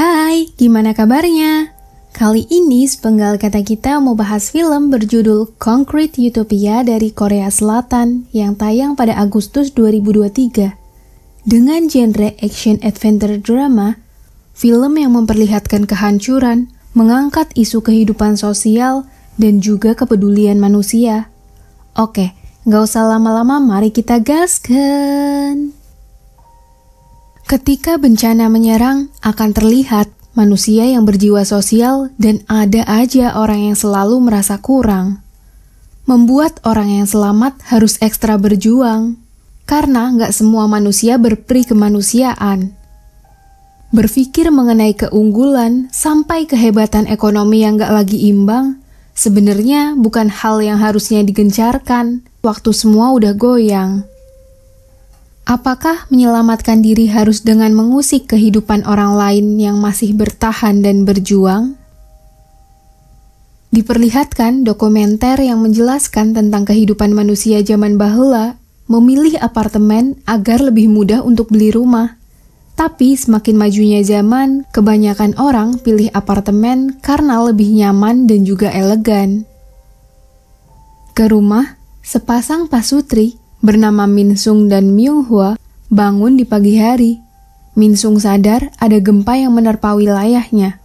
Hai, gimana kabarnya? Kali ini sepenggal kata kita mau bahas film berjudul Concrete Utopia dari Korea Selatan yang tayang pada Agustus 2023. Dengan genre action adventure drama, film yang memperlihatkan kehancuran, mengangkat isu kehidupan sosial, dan juga kepedulian manusia. Oke, nggak usah lama-lama, mari kita gaskan. Ketika bencana menyerang, akan terlihat manusia yang berjiwa sosial dan ada aja orang yang selalu merasa kurang. Membuat orang yang selamat harus ekstra berjuang, karena nggak semua manusia berperi kemanusiaan. Berpikir mengenai keunggulan sampai kehebatan ekonomi yang nggak lagi imbang, sebenarnya bukan hal yang harusnya digencarkan waktu semua udah goyang. Apakah menyelamatkan diri harus dengan mengusik kehidupan orang lain yang masih bertahan dan berjuang? Diperlihatkan dokumenter yang menjelaskan tentang kehidupan manusia zaman bahula memilih apartemen agar lebih mudah untuk beli rumah. Tapi semakin majunya zaman, kebanyakan orang pilih apartemen karena lebih nyaman dan juga elegan. Ke rumah, sepasang pasutri bernama Min Sung dan Myung Hwa bangun di pagi hari. Min Sung sadar ada gempa yang menerpa wilayahnya.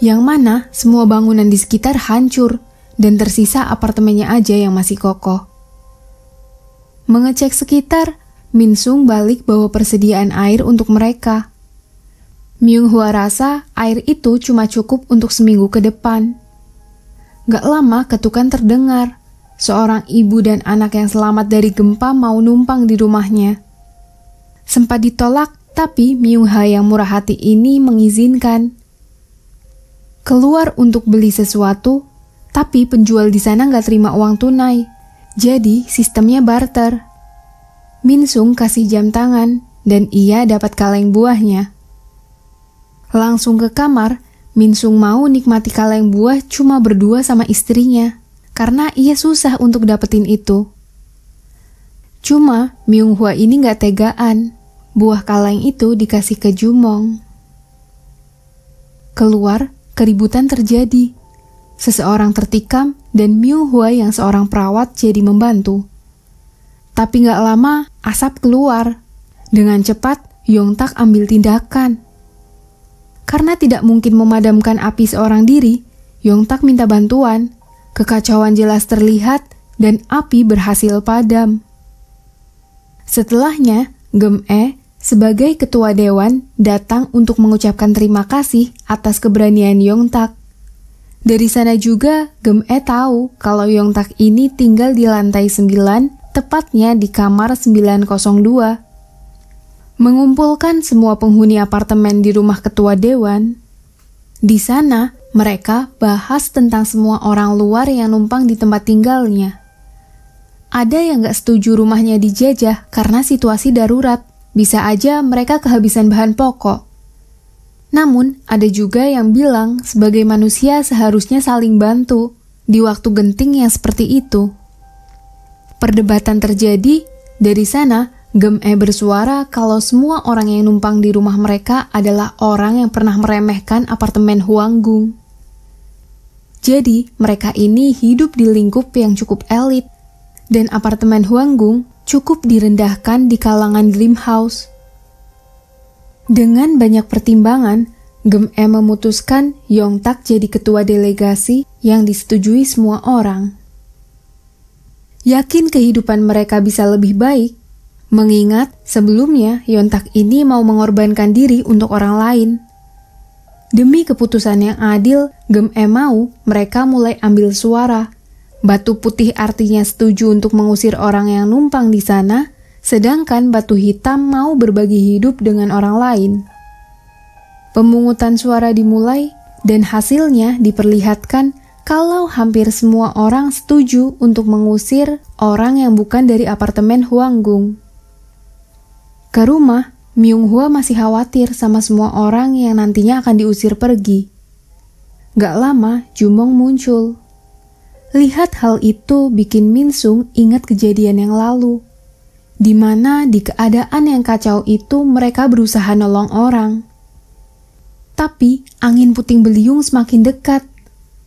Yang mana semua bangunan di sekitar hancur dan tersisa apartemennya aja yang masih kokoh. Mengecek sekitar, Min Sung balik bawa persediaan air untuk mereka. Myung Hwa rasa air itu cuma cukup untuk seminggu ke depan. Gak lama ketukan terdengar seorang ibu dan anak yang selamat dari gempa mau numpang di rumahnya. Sempat ditolak, tapi Myung yang murah hati ini mengizinkan. Keluar untuk beli sesuatu, tapi penjual di sana nggak terima uang tunai. Jadi sistemnya barter. Min Sung kasih jam tangan, dan ia dapat kaleng buahnya. Langsung ke kamar, Min Sung mau nikmati kaleng buah cuma berdua sama istrinya karena ia susah untuk dapetin itu. Cuma Myung Hwa ini gak tegaan. Buah kaleng itu dikasih ke Jumong. Keluar, keributan terjadi. Seseorang tertikam dan Myung Hwa yang seorang perawat jadi membantu. Tapi gak lama, asap keluar. Dengan cepat, Yong Tak ambil tindakan. Karena tidak mungkin memadamkan api seorang diri, Yong Tak minta bantuan Kekacauan jelas terlihat dan api berhasil padam. Setelahnya, Gem E sebagai ketua dewan datang untuk mengucapkan terima kasih atas keberanian Yong Tak. Dari sana juga Gem E tahu kalau Yong Tak ini tinggal di lantai 9, tepatnya di kamar 902. Mengumpulkan semua penghuni apartemen di rumah ketua dewan. Di sana, mereka bahas tentang semua orang luar yang numpang di tempat tinggalnya. Ada yang gak setuju rumahnya dijajah karena situasi darurat. Bisa aja mereka kehabisan bahan pokok. Namun, ada juga yang bilang sebagai manusia seharusnya saling bantu di waktu genting yang seperti itu. Perdebatan terjadi dari sana, gem E bersuara kalau semua orang yang numpang di rumah mereka adalah orang yang pernah meremehkan apartemen Huanggung. Jadi, mereka ini hidup di lingkup yang cukup elit, dan apartemen Huanggung cukup direndahkan di kalangan Dream House. Dengan banyak pertimbangan, Gem E memutuskan Yong Tak jadi ketua delegasi yang disetujui semua orang. Yakin kehidupan mereka bisa lebih baik, mengingat sebelumnya Yontak ini mau mengorbankan diri untuk orang lain. Demi keputusan yang adil, Gem e mau mereka mulai ambil suara. Batu putih artinya setuju untuk mengusir orang yang numpang di sana, sedangkan batu hitam mau berbagi hidup dengan orang lain. Pemungutan suara dimulai, dan hasilnya diperlihatkan kalau hampir semua orang setuju untuk mengusir orang yang bukan dari apartemen Huanggung. Ke rumah, Myung Hua masih khawatir sama semua orang yang nantinya akan diusir pergi. Gak lama, Jumong muncul. Lihat hal itu bikin Min Sung ingat kejadian yang lalu, di mana di keadaan yang kacau itu mereka berusaha nolong orang. Tapi angin puting beliung semakin dekat.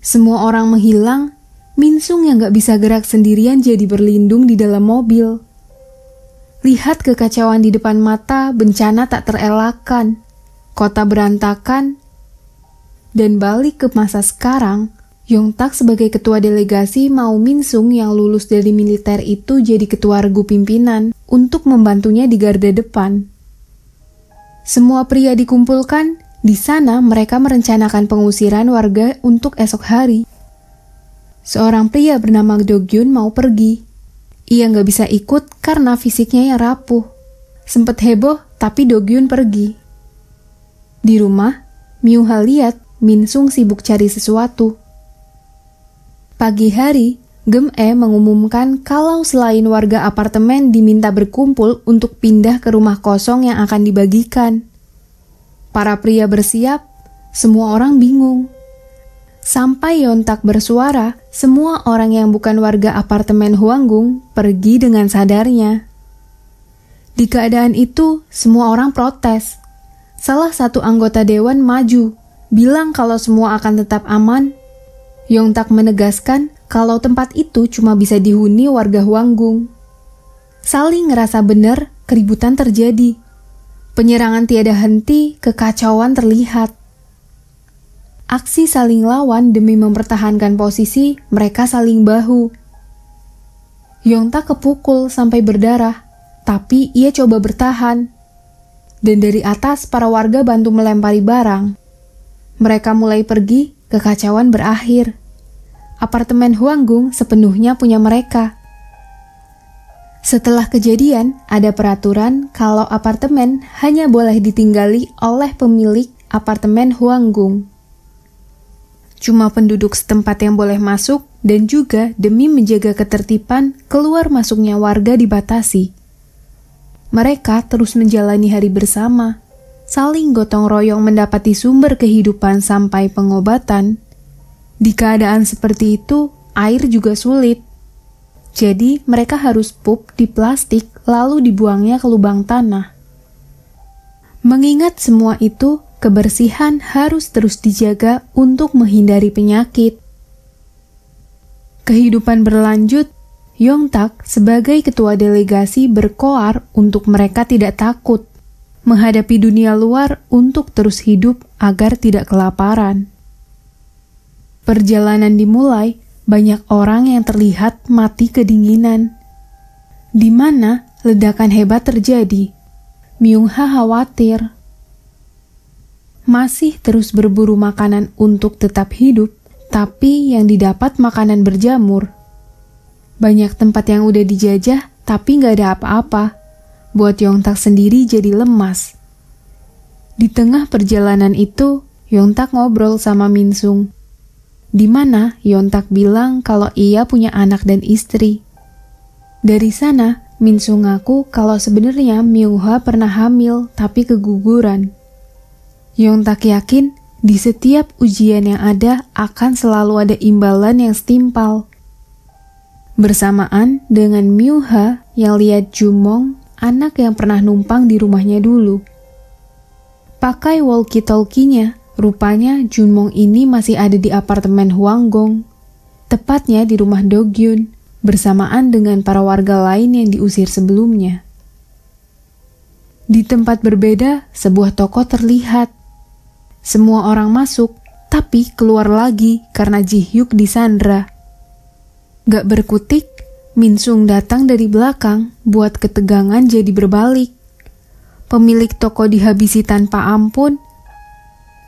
Semua orang menghilang, Min Sung yang gak bisa gerak sendirian jadi berlindung di dalam mobil. Lihat kekacauan di depan mata, bencana tak terelakkan, kota berantakan, dan balik ke masa sekarang, Yong Tak sebagai ketua delegasi mau Min Sung yang lulus dari militer itu jadi ketua regu pimpinan untuk membantunya di garda depan. Semua pria dikumpulkan, di sana mereka merencanakan pengusiran warga untuk esok hari. Seorang pria bernama Dogyun mau pergi, ia nggak bisa ikut karena fisiknya yang rapuh. Sempet heboh, tapi Dogyun pergi. Di rumah, Miuha lihat Min Sung sibuk cari sesuatu. Pagi hari, Gem E mengumumkan kalau selain warga apartemen diminta berkumpul untuk pindah ke rumah kosong yang akan dibagikan. Para pria bersiap, semua orang bingung. Sampai Yontak bersuara semua orang yang bukan warga apartemen Huanggung pergi dengan sadarnya. Di keadaan itu, semua orang protes. Salah satu anggota dewan maju, bilang kalau semua akan tetap aman. Yong Tak menegaskan kalau tempat itu cuma bisa dihuni warga Huanggung. Saling ngerasa benar, keributan terjadi. Penyerangan tiada henti, kekacauan terlihat. Aksi saling lawan demi mempertahankan posisi, mereka saling bahu. yongta kepukul sampai berdarah, tapi ia coba bertahan. Dan dari atas, para warga bantu melempari barang. Mereka mulai pergi, kekacauan berakhir. Apartemen Huanggung sepenuhnya punya mereka. Setelah kejadian, ada peraturan kalau apartemen hanya boleh ditinggali oleh pemilik apartemen Huanggung cuma penduduk setempat yang boleh masuk dan juga demi menjaga ketertiban, keluar masuknya warga dibatasi. Mereka terus menjalani hari bersama, saling gotong royong mendapati sumber kehidupan sampai pengobatan. Di keadaan seperti itu, air juga sulit. Jadi, mereka harus pup di plastik lalu dibuangnya ke lubang tanah. Mengingat semua itu, kebersihan harus terus dijaga untuk menghindari penyakit. Kehidupan berlanjut, Yong Tak sebagai ketua delegasi berkoar untuk mereka tidak takut menghadapi dunia luar untuk terus hidup agar tidak kelaparan. Perjalanan dimulai, banyak orang yang terlihat mati kedinginan. Di mana ledakan hebat terjadi, Myung Ha khawatir masih terus berburu makanan untuk tetap hidup, tapi yang didapat makanan berjamur. Banyak tempat yang udah dijajah, tapi nggak ada apa-apa. Buat Yongtak sendiri jadi lemas. Di tengah perjalanan itu, Yongtak ngobrol sama Minsung. Di mana Yontak bilang kalau ia punya anak dan istri. Dari sana, Minsung ngaku kalau sebenarnya Miuha pernah hamil tapi keguguran. Yong Tak yakin di setiap ujian yang ada akan selalu ada imbalan yang setimpal. Bersamaan dengan Miuha yang lihat Jumong, anak yang pernah numpang di rumahnya dulu. Pakai walkie-talkie-nya, rupanya Junmong ini masih ada di apartemen Huanggong, tepatnya di rumah Dogyun, bersamaan dengan para warga lain yang diusir sebelumnya. Di tempat berbeda, sebuah toko terlihat semua orang masuk, tapi keluar lagi karena Jihyuk disandra. Gak berkutik, Min Sung datang dari belakang buat ketegangan jadi berbalik. Pemilik toko dihabisi tanpa ampun.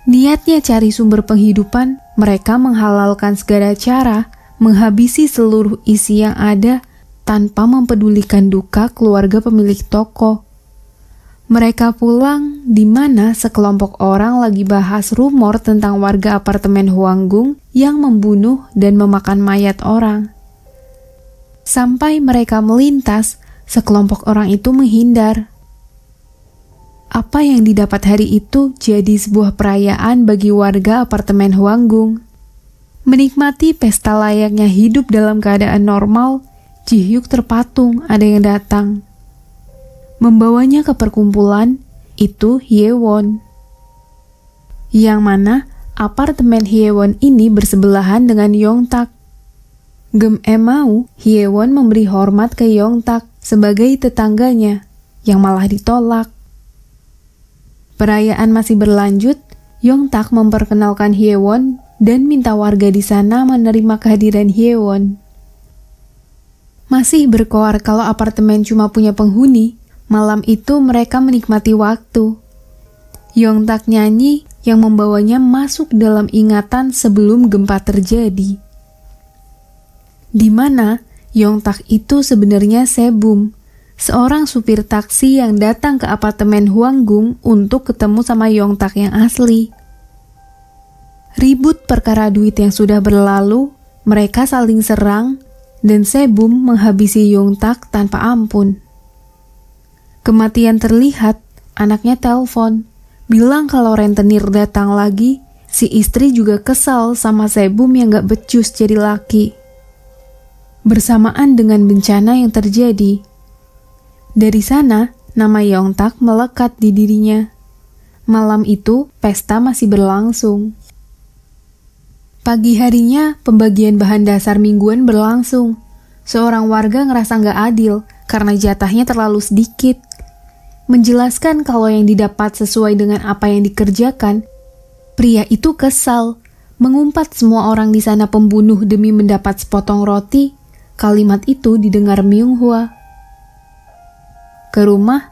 Niatnya cari sumber penghidupan, mereka menghalalkan segala cara menghabisi seluruh isi yang ada tanpa mempedulikan duka keluarga pemilik toko. Mereka pulang di mana sekelompok orang lagi bahas rumor tentang warga apartemen Huanggung yang membunuh dan memakan mayat orang. Sampai mereka melintas, sekelompok orang itu menghindar. Apa yang didapat hari itu jadi sebuah perayaan bagi warga apartemen Huanggung. Menikmati pesta layaknya hidup dalam keadaan normal, Ji terpatung ada yang datang membawanya ke perkumpulan itu Hyewon. Yang mana apartemen Hyewon ini bersebelahan dengan Yongtak. Gem Emau, Hyewon memberi hormat ke Yongtak sebagai tetangganya, yang malah ditolak. Perayaan masih berlanjut, Yongtak memperkenalkan Hyewon dan minta warga di sana menerima kehadiran Hyewon. Masih berkoar kalau apartemen cuma punya penghuni, Malam itu mereka menikmati waktu. Yong Tak nyanyi yang membawanya masuk dalam ingatan sebelum gempa terjadi. Di mana Yong Tak itu sebenarnya Sebum, seorang supir taksi yang datang ke apartemen Huanggung untuk ketemu sama Yong Tak yang asli. Ribut perkara duit yang sudah berlalu, mereka saling serang, dan Sebum menghabisi Yong Tak tanpa ampun. Kematian terlihat, anaknya telpon, Bilang kalau rentenir datang lagi, si istri juga kesal sama Sebum yang gak becus jadi laki. Bersamaan dengan bencana yang terjadi. Dari sana, nama Yong melekat di dirinya. Malam itu, pesta masih berlangsung. Pagi harinya, pembagian bahan dasar mingguan berlangsung. Seorang warga ngerasa nggak adil karena jatahnya terlalu sedikit – menjelaskan kalau yang didapat sesuai dengan apa yang dikerjakan, pria itu kesal, mengumpat semua orang di sana pembunuh demi mendapat sepotong roti. Kalimat itu didengar Myung Hua. Ke rumah,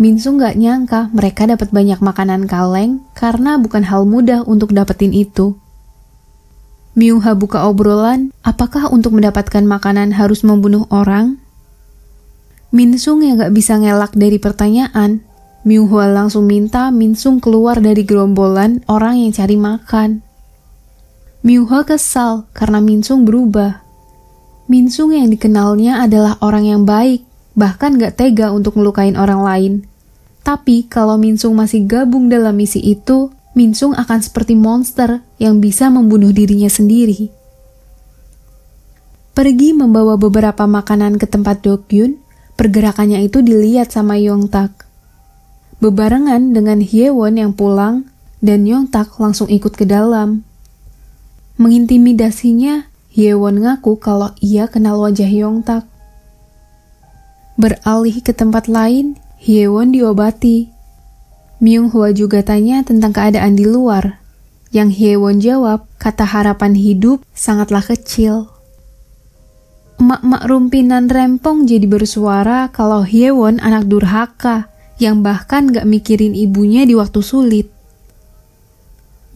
Sung nggak nyangka mereka dapat banyak makanan kaleng karena bukan hal mudah untuk dapetin itu. Myung Hwa buka obrolan, apakah untuk mendapatkan makanan harus membunuh orang? Min Sung yang gak bisa ngelak dari pertanyaan, Myung Hwa langsung minta Min Sung keluar dari gerombolan orang yang cari makan. Myung Hwa kesal karena Min Sung berubah. Min Sung yang dikenalnya adalah orang yang baik, bahkan gak tega untuk melukain orang lain. Tapi kalau Min Sung masih gabung dalam misi itu, Min Sung akan seperti monster yang bisa membunuh dirinya sendiri. Pergi membawa beberapa makanan ke tempat Dokyun, Pergerakannya itu dilihat sama Yong Tak. Bebarengan dengan Hye Won yang pulang dan Yong Tak langsung ikut ke dalam. Mengintimidasinya, Hye Won ngaku kalau ia kenal wajah Yong Tak. Beralih ke tempat lain, Hye Won diobati. Myung Hwa juga tanya tentang keadaan di luar. Yang Hye Won jawab, kata harapan hidup sangatlah kecil emak-emak rumpinan rempong jadi bersuara kalau Hyewon anak durhaka yang bahkan gak mikirin ibunya di waktu sulit.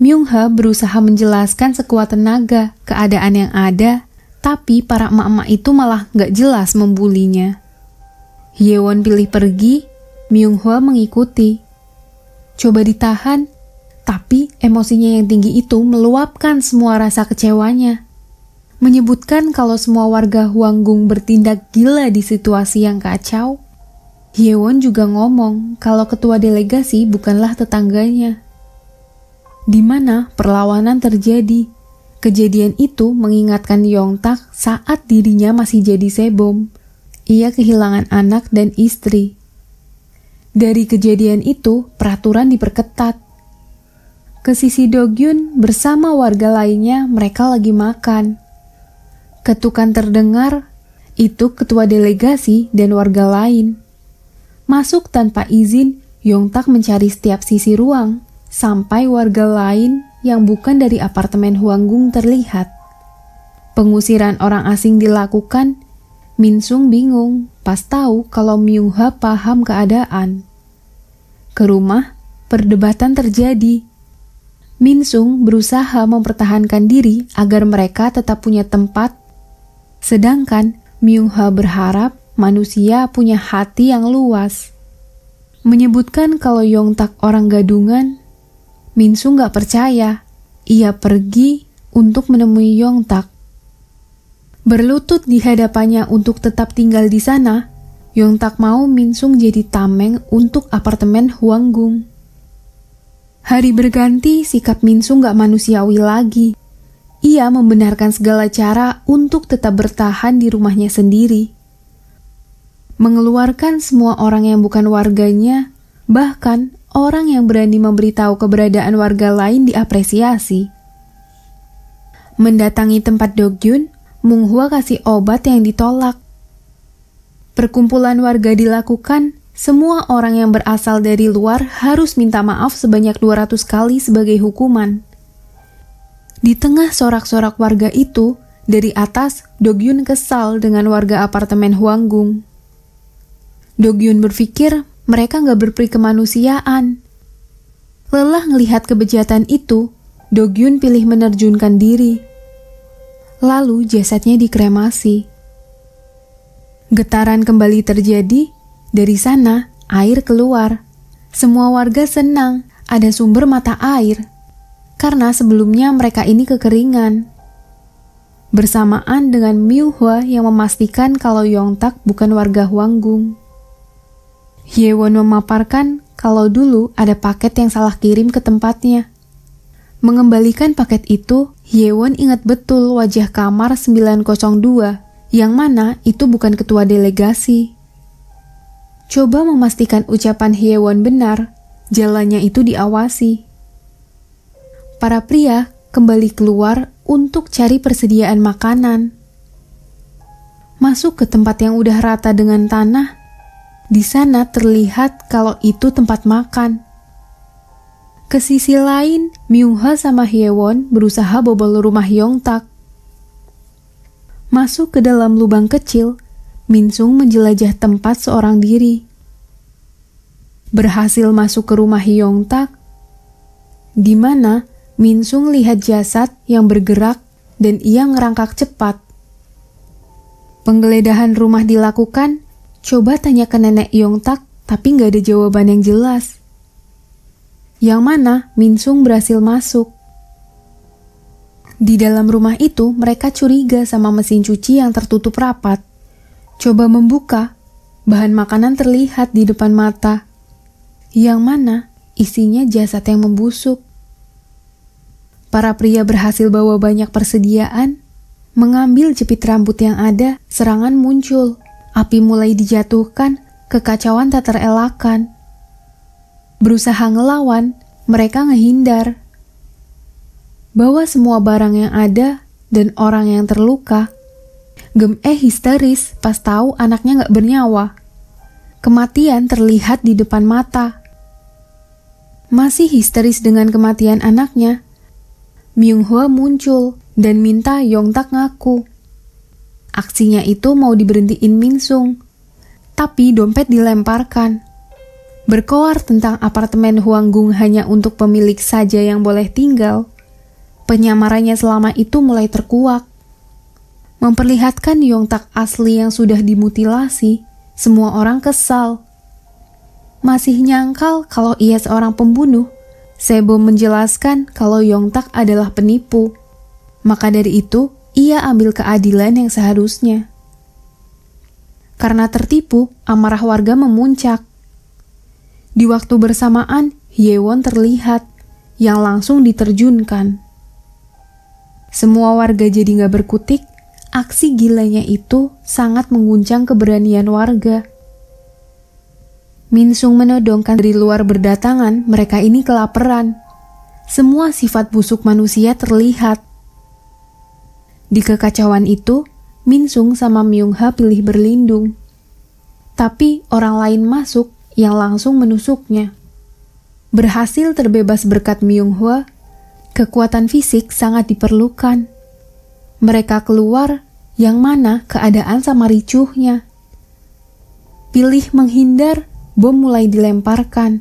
Myungha berusaha menjelaskan sekuat tenaga keadaan yang ada, tapi para emak-emak itu malah gak jelas membulinya. Hyewon pilih pergi, Myungha mengikuti. Coba ditahan, tapi emosinya yang tinggi itu meluapkan semua rasa kecewanya menyebutkan kalau semua warga Huanggung bertindak gila di situasi yang kacau. Hyewon juga ngomong kalau ketua delegasi bukanlah tetangganya. Di mana perlawanan terjadi. Kejadian itu mengingatkan Yongtak saat dirinya masih jadi sebom. Ia kehilangan anak dan istri. Dari kejadian itu, peraturan diperketat. Ke sisi Dogyun bersama warga lainnya mereka lagi makan. Ketukan terdengar, itu ketua delegasi dan warga lain. Masuk tanpa izin, Yong Tak mencari setiap sisi ruang, sampai warga lain yang bukan dari apartemen Huanggung terlihat. Pengusiran orang asing dilakukan, Min Sung bingung pas tahu kalau Myung Ha paham keadaan. Ke rumah, perdebatan terjadi. Min Sung berusaha mempertahankan diri agar mereka tetap punya tempat Sedangkan Myungha berharap manusia punya hati yang luas. Menyebutkan kalau Yongtak orang gadungan, Minsu nggak percaya. Ia pergi untuk menemui Yongtak. Berlutut di hadapannya untuk tetap tinggal di sana, Yongtak mau Minsung jadi tameng untuk apartemen Huanggung. Hari berganti, sikap Minsung gak manusiawi lagi. Ia membenarkan segala cara untuk tetap bertahan di rumahnya sendiri. Mengeluarkan semua orang yang bukan warganya, bahkan orang yang berani memberitahu keberadaan warga lain diapresiasi. Mendatangi tempat Dogyun, Munghua kasih obat yang ditolak. Perkumpulan warga dilakukan, semua orang yang berasal dari luar harus minta maaf sebanyak 200 kali sebagai hukuman. Di tengah sorak-sorak warga itu, dari atas, Dogyun kesal dengan warga apartemen Huanggung. Dogyun berpikir mereka nggak berperi kemanusiaan. Lelah melihat kebejatan itu, Dogyun pilih menerjunkan diri. Lalu jasadnya dikremasi. Getaran kembali terjadi, dari sana air keluar. Semua warga senang, ada sumber mata air karena sebelumnya mereka ini kekeringan. Bersamaan dengan Miu Hua yang memastikan kalau Yong Tak bukan warga Huanggung. Won memaparkan kalau dulu ada paket yang salah kirim ke tempatnya. Mengembalikan paket itu, Won ingat betul wajah kamar 902 yang mana itu bukan ketua delegasi. Coba memastikan ucapan Hyewon benar, jalannya itu diawasi para pria kembali keluar untuk cari persediaan makanan. Masuk ke tempat yang udah rata dengan tanah. Di sana terlihat kalau itu tempat makan. Ke sisi lain, Myungha sama Hyewon berusaha bobol rumah Yongtak. Masuk ke dalam lubang kecil, Minsung menjelajah tempat seorang diri. Berhasil masuk ke rumah Yongtak, di mana Minsung lihat jasad yang bergerak dan ia ngerangkak cepat. Penggeledahan rumah dilakukan, coba tanya ke nenek Yongtak tapi nggak ada jawaban yang jelas. Yang mana Minsung berhasil masuk. Di dalam rumah itu, mereka curiga sama mesin cuci yang tertutup rapat. Coba membuka, bahan makanan terlihat di depan mata. Yang mana isinya jasad yang membusuk. Para pria berhasil bawa banyak persediaan, mengambil jepit rambut yang ada, serangan muncul. Api mulai dijatuhkan, kekacauan tak terelakkan. Berusaha ngelawan, mereka ngehindar. Bawa semua barang yang ada dan orang yang terluka. Gem eh histeris pas tahu anaknya nggak bernyawa. Kematian terlihat di depan mata. Masih histeris dengan kematian anaknya, Hwa muncul dan minta Yong Tak ngaku. Aksinya itu mau diberhentiin Min Sung, tapi dompet dilemparkan. Berkoar tentang apartemen Huang Gung hanya untuk pemilik saja yang boleh tinggal, penyamarannya selama itu mulai terkuak. Memperlihatkan Yong Tak asli yang sudah dimutilasi, semua orang kesal. Masih nyangkal kalau ia seorang pembunuh, Sebo menjelaskan kalau Yongtak adalah penipu. Maka dari itu, ia ambil keadilan yang seharusnya. Karena tertipu, amarah warga memuncak. Di waktu bersamaan, Yewon terlihat, yang langsung diterjunkan. Semua warga jadi nggak berkutik, aksi gilanya itu sangat mengguncang keberanian warga. Min Sung menodongkan dari luar berdatangan, mereka ini kelaparan. Semua sifat busuk manusia terlihat. Di kekacauan itu, Min Sung sama Myungha pilih berlindung. Tapi orang lain masuk yang langsung menusuknya. Berhasil terbebas berkat Hwa, kekuatan fisik sangat diperlukan. Mereka keluar yang mana keadaan sama ricuhnya. Pilih menghindar bom mulai dilemparkan.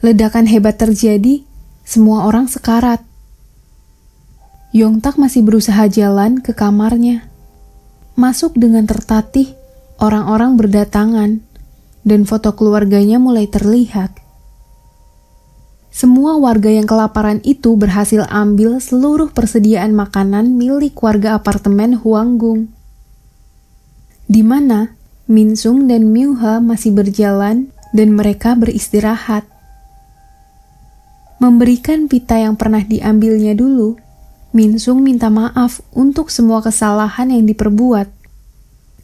Ledakan hebat terjadi, semua orang sekarat. Yongtak masih berusaha jalan ke kamarnya. Masuk dengan tertatih, orang-orang berdatangan, dan foto keluarganya mulai terlihat. Semua warga yang kelaparan itu berhasil ambil seluruh persediaan makanan milik warga apartemen Huanggung. Di mana Minsung dan Miuha masih berjalan dan mereka beristirahat. Memberikan pita yang pernah diambilnya dulu, Min Sung minta maaf untuk semua kesalahan yang diperbuat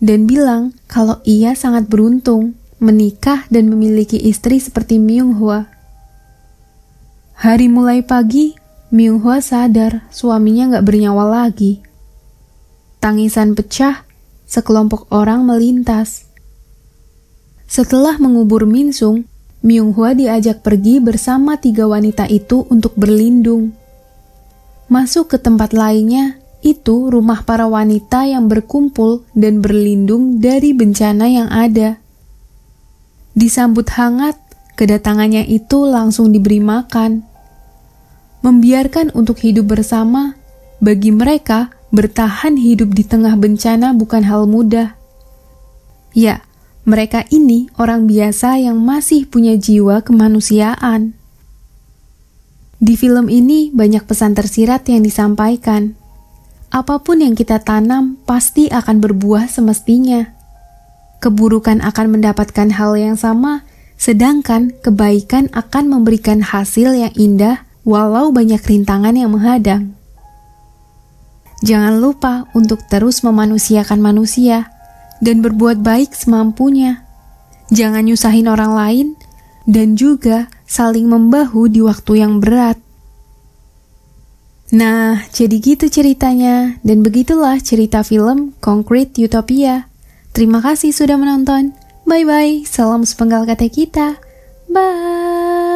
dan bilang kalau ia sangat beruntung menikah dan memiliki istri seperti Myung Hwa. Hari mulai pagi, Myung Hwa sadar suaminya nggak bernyawa lagi. Tangisan pecah, sekelompok orang melintas. Setelah mengubur Min Sung, Myung Hwa diajak pergi bersama tiga wanita itu untuk berlindung. Masuk ke tempat lainnya, itu rumah para wanita yang berkumpul dan berlindung dari bencana yang ada. Disambut hangat, kedatangannya itu langsung diberi makan. Membiarkan untuk hidup bersama, bagi mereka bertahan hidup di tengah bencana bukan hal mudah. Ya, mereka ini orang biasa yang masih punya jiwa kemanusiaan. Di film ini banyak pesan tersirat yang disampaikan. Apapun yang kita tanam pasti akan berbuah semestinya. Keburukan akan mendapatkan hal yang sama, sedangkan kebaikan akan memberikan hasil yang indah walau banyak rintangan yang menghadang. Jangan lupa untuk terus memanusiakan manusia dan berbuat baik semampunya. Jangan nyusahin orang lain dan juga saling membahu di waktu yang berat. Nah, jadi gitu ceritanya, dan begitulah cerita film Concrete Utopia. Terima kasih sudah menonton. Bye bye, salam sepenggal kata kita. Bye.